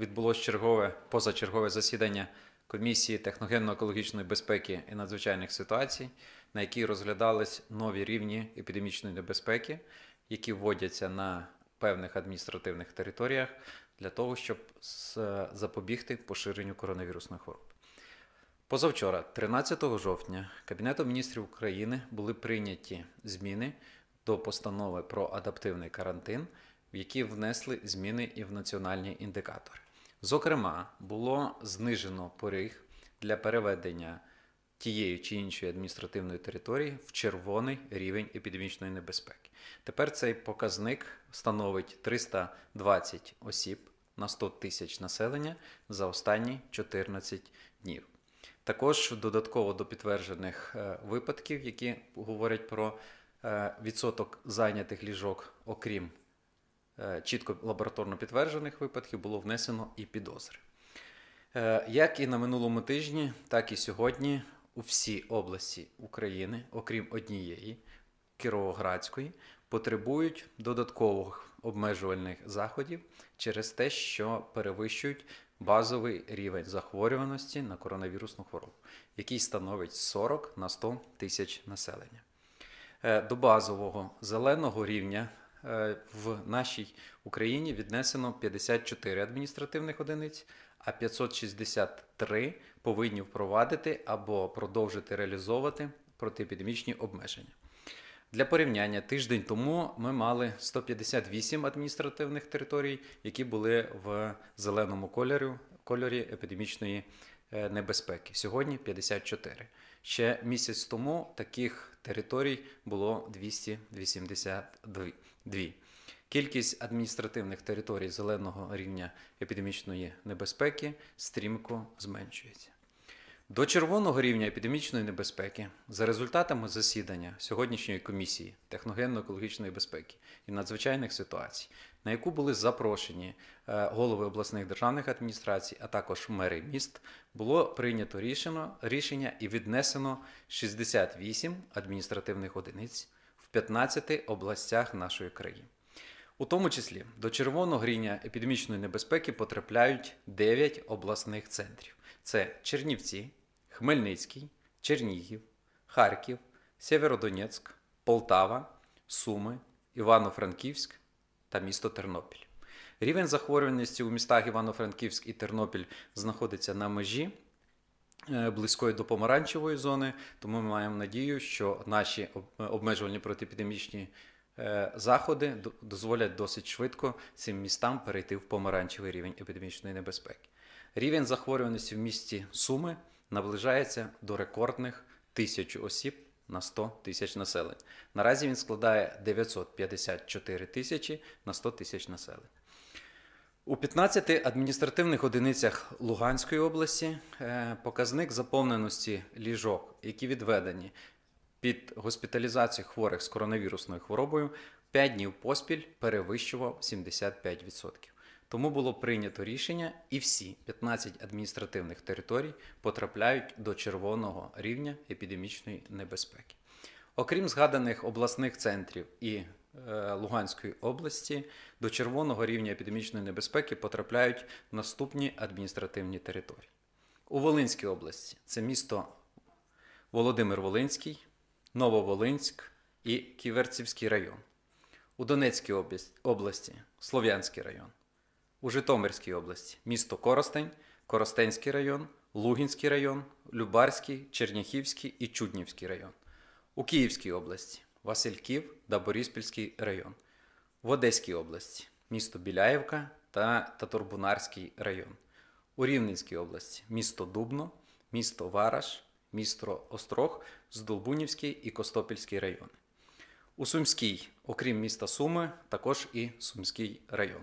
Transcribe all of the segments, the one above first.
Відбулось чергове позачергове засідання комісії техногенно-екологічної безпеки і надзвичайних ситуацій, на якій розглядались нові рівні епідемічної небезпеки, які вводяться на певних адміністративних територіях для того, щоб запобігти поширенню коронавірусних хвороб. Позавчора, 13 жовтня, Кабінетом міністрів України були прийняті зміни до постанови про адаптивний карантин. В які внесли зміни і в національні індикатори. Зокрема, було знижено поріг для переведення тієї чи іншої адміністративної території в червоний рівень епідемічної небезпеки. Тепер цей показник становить 320 осіб на 100 тисяч населення за останні 14 днів. Також додатково до підтверджених е, випадків, які говорять про е, відсоток зайнятих ліжок, окрім Е, чітко лабораторно підтверджених випадків було внесено і підозри. Е, як і на минулому тижні, так і сьогодні у всі області України, окрім однієї Кіровоградської, потребують додаткових обмежувальних заходів через те, що перевищують базовий рівень захворюваності на коронавірусну хворобу, який становить 40 на 100 тисяч населення. Е, до базового зеленого рівня Е, в нашій Україні віднесено 54 адміністративних одиниць, а 563 повинні впровадити або продовжити реалізовувати протиепідемічні обмеження. Для порівняння, тиждень тому ми мали 158 адміністративних територій, які були в зеленому кольорі, кольорі епідемічної е, небезпеки. Сьогодні 54. Ще місяць тому таких територій було 282. Дві. Кількість адміністративних територій зеленого рівня епідемічної небезпеки стрімко зменшується. До червоного рівня епідемічної небезпеки за результатами засідання сьогоднішньої комісії техногенно-екологічної безпеки і надзвичайних ситуацій, на яку були запрошені е, голови обласних державних адміністрацій, а також мери міст, було прийнято рішення і віднесено 68 адміністративних одиниць. 15 областях нашої країни. У тому числі до червоного гріння епідемічної небезпеки потрапляють 9 обласних центрів: це Чернівці, Хмельницький, Чернігів, Харків, Сєвєродонецьк, Полтава, Суми, Івано-Франківськ та місто Тернопіль. Рівень захворюваності у містах Івано-Франківськ і Тернопіль знаходиться на межі. Е, близької до помаранчевої зони, тому ми маємо надію, що наші обмежувальні протиепідемічні е, заходи дозволять досить швидко цим містам перейти в помаранчевий рівень епідемічної небезпеки. Рівень захворюваності в місті Суми наближається до рекордних тисяч осіб на 100 тисяч населень. Наразі він складає 954 тисячі на 100 тисяч населень. У 15 адміністративних одиницях Луганської області е, показник заповненості ліжок, які відведені під госпіталізацію хворих з коронавірусною хворобою, 5 днів поспіль перевищував 75%. Тому було прийнято рішення, і всі 15 адміністративних територій потрапляють до червоного рівня епідемічної небезпеки. Окрім згаданих обласних центрів і Е, Луганської області до червоного рівня епідемічної небезпеки потрапляють наступні адміністративні території. У Волинській області це місто Володимир Волинський, Нововолинськ і Ківерцівський район. У Донецькій області Слов'янський район. У Житомирській області місто Коростень, Коростенський район, Лугінський район, Любарський, Черніхівський і Чуднівський район. У Київській області Васильків та Бориспільський район в Одеській області, місто Біляєвка та Татарбунарський район, у Рівненській області місто Дубно, місто Вараш, місто Острог, Здолбунівський і Костопільський райони. У Сумській, окрім міста Суми, також і Сумський район.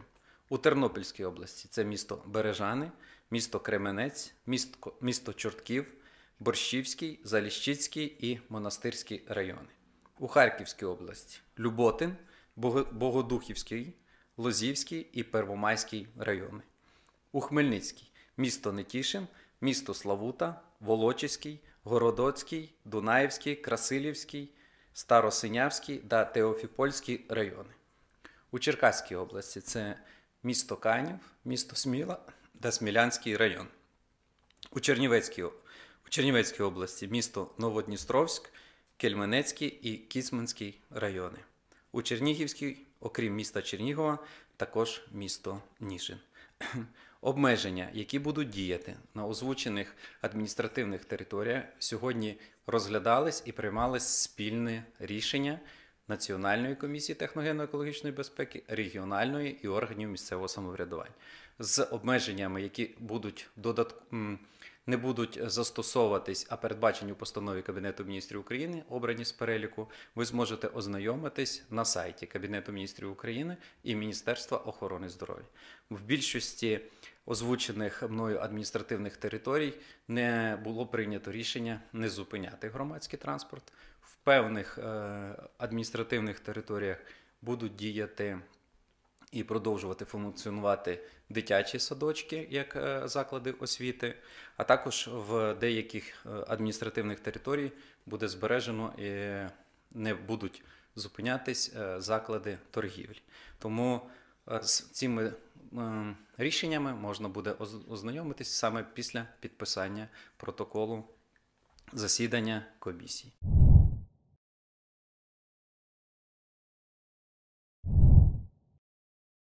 У Тернопільській області це місто Бережани, місто Кременець, місто, місто Чортків, Борщівський, Заліщицький і Монастирський райони у Харківській області Люботин, Богодухівський, Лозівський і Первомайський райони, у Хмельницькій місто Нетішин, місто Славута, Волочиський, Городоцький, Дунаївський, Красилівський, Старосинявський та Теофіпольський райони. У Черкаській області це місто Канів, місто Сміла та Смілянський район. У Чернівецькій у Чернівецькій області місто Новодністровськ, Кельменецький і Кіцманський райони. У Чернігівській, окрім міста Чернігова, також місто Ніжин. Обмеження, які будуть діяти на озвучених адміністративних територіях, сьогодні розглядались і приймались спільне рішення Національної комісії техногенно-екологічної безпеки, регіональної і органів місцевого самоврядування з обмеженнями, які будуть додатково не будуть застосовуватись, а передбачені у постанові Кабінету міністрів України, обрані з переліку, ви зможете ознайомитись на сайті Кабінету міністрів України і Міністерства охорони здоров'я. В більшості озвучених мною адміністративних територій не було прийнято рішення не зупиняти громадський транспорт. В певних е, адміністративних територіях будуть діяти і продовжувати функціонувати дитячі садочки як е, заклади освіти, а також в деяких е, адміністративних територій буде збережено і не будуть зупинятись е, заклади торгівлі. Тому з цими рішеннями можна буде ознайомитись саме після підписання протоколу засідання комісії.